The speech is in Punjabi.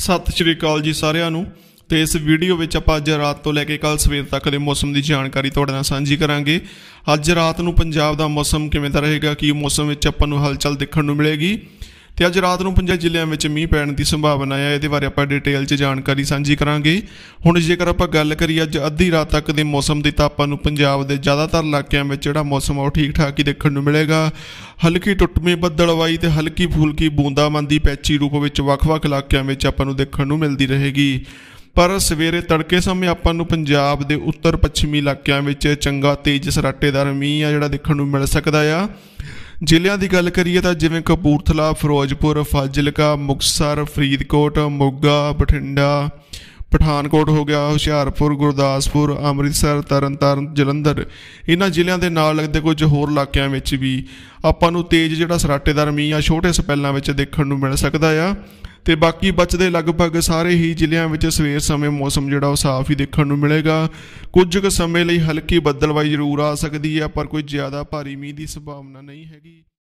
ਸਤਿ ਸ਼੍ਰੀ ਅਕਾਲ ਜੀ ਸਾਰਿਆਂ ਨੂੰ ਤੇ ਇਸ ਵੀਡੀਓ ਵਿੱਚ ਆਪਾਂ ਅੱਜ ਰਾਤ ਤੋਂ ਲੈ ਕੇ ਕੱਲ ਸਵੇਰ ਤੱਕ ਦੇ ਮੌਸਮ ਦੀ ਜਾਣਕਾਰੀ ਤੁਹਾਡੇ ਨਾਲ ਸਾਂਝੀ ਕਰਾਂਗੇ ਅੱਜ ਰਾਤ ਨੂੰ ਪੰਜਾਬ ਦਾ ਮੌਸਮ ਕਿਵੇਂ ਦਾ ਰਹੇਗਾ ਕੀ ਮੌਸਮ ਵਿੱਚ ਆਪਾਂ ਨੂੰ ਹਲਚਲ ਦੇਖਣ ਨੂੰ ਮਿਲੇਗੀ ਤੇ ਅੱਜ ਰਾਤ ਨੂੰ ਪੰਜਾਬ ਜ਼ਿਲ੍ਹਿਆਂ ਵਿੱਚ ਮੀਂਹ ਪੈਣ ਦੀ ਸੰਭਾਵਨਾ ਹੈ ਇਹਦੇ ਬਾਰੇ ਆਪਾਂ ਡਿਟੇਲ 'ਚ ਜਾਣਕਾਰੀ ਸਾਂਝੀ ਕਰਾਂਗੇ ਹੁਣ ਜੇਕਰ ਆਪਾਂ ਗੱਲ ਕਰੀਏ ਅੱਜ ਅੱਧੀ ਰਾਤ ਤੱਕ ਦੇ ਮੌਸਮ ਦੀ ਤਾਂ ਆਪਾਂ ਨੂੰ ਪੰਜਾਬ ਦੇ ਜ਼ਿਆਦਾਤਰ ਇਲਾਕਿਆਂ ਵਿੱਚ ਜਿਹੜਾ ਮੌਸਮ ਉਹ ਠੀਕ ਠਾਕ ਹੀ ਦੇਖਣ ਨੂੰ ਮਿਲੇਗਾ ਹਲਕੀ ਟੁੱਟਮੀ ਬੱਦਲਵਾਈ ਤੇ ਹਲਕੀ ਫੁਲਕੀ ਬੂੰਦਾਬਾਂਦੀ ਪੈਚੀ ਰੂਪ ਵਿੱਚ ਵੱਖ-ਵੱਖ ਇਲਾਕਿਆਂ ਵਿੱਚ ਆਪਾਂ ਨੂੰ ਦੇਖਣ ਨੂੰ ਮਿਲਦੀ ਰਹੇਗੀ ਪਰ ਸਵੇਰੇ ਤੜਕੇ ਸਮੇਂ ਆਪਾਂ ਨੂੰ ਪੰਜਾਬ ਦੇ ਉੱਤਰ ਪੱਛਮੀ ਇਲਾਕਿਆਂ ਵਿੱਚ ਚੰਗਾ ਤੇਜ਼ ਸਰਾਟੇਦਾਰ ਮੀਂਹ ਆ ਜਿਹੜਾ ਦੇਖਣ ਨੂੰ ਮਿਲ ਸਕਦਾ ਆ ਜ਼ਿਲ੍ਹਿਆਂ ਦੀ ਗੱਲ ਕਰੀਏ ਤਾਂ ਜਿਵੇਂ ਕਪੂਰਥਲਾ ਫਿਰੋਜ਼ਪੁਰ ਫਾਜ਼ਿਲਕਾ ਮੁਕਸਰ ਫਰੀਦਕੋਟ ਮੋਗਾ ਬਠਿੰਡਾ ਪਠਾਨਕੋਟ ਹੋ ਗਿਆ ਹੁਸ਼ਿਆਰਪੁਰ ਗੁਰਦਾਸਪੁਰ ਅੰਮ੍ਰਿਤਸਰ ਤਰਨਤਾਰਨ ਜਲੰਧਰ ਇਹਨਾਂ ਜ਼ਿਲ੍ਹਿਆਂ ਦੇ ਨਾਲ ਲੱਗਦੇ ਕੁਝ ਹੋਰ ਇਲਾਕਿਆਂ ਵਿੱਚ ਵੀ ਆਪਾਂ ਨੂੰ ਤੇਜ਼ ਜਿਹੜਾ ਸਰਾਟੇਦਾਰ ਮੀਂਹ ਆ ਛੋਟੇ ਸਪੈਲਾਂ ਵਿੱਚ ਦੇਖਣ ਨੂੰ ਮਿਲ ਸਕਦਾ ਆ ਤੇ ਬਾਕੀ ਬਚਦੇ ਲਗਭਗ ਸਾਰੇ ਹੀ ਜ਼ਿਲ੍ਹਿਆਂ ਵਿੱਚ ਸਵੇਰ ਸਮੇਂ ਮੌਸਮ ਜਿਹੜਾ ਉਹ ਸਾਫ਼ ਹੀ ਦੇਖਣ ਨੂੰ ਮਿਲੇਗਾ ਕੁਝ ਕੁ ਸਮੇਂ ਲਈ ਹਲਕੀ ਬੱਦਲਵਾਈ ਜ਼ਰੂਰ ਆ ਸਕਦੀ ਹੈ ਪਰ ਕੋਈ ਜ਼ਿਆਦਾ ਭਾਰੀ ਮੀਂਹ ਦੀ ਸੰਭਾਵਨਾ ਨਹੀਂ ਹੈਗੀ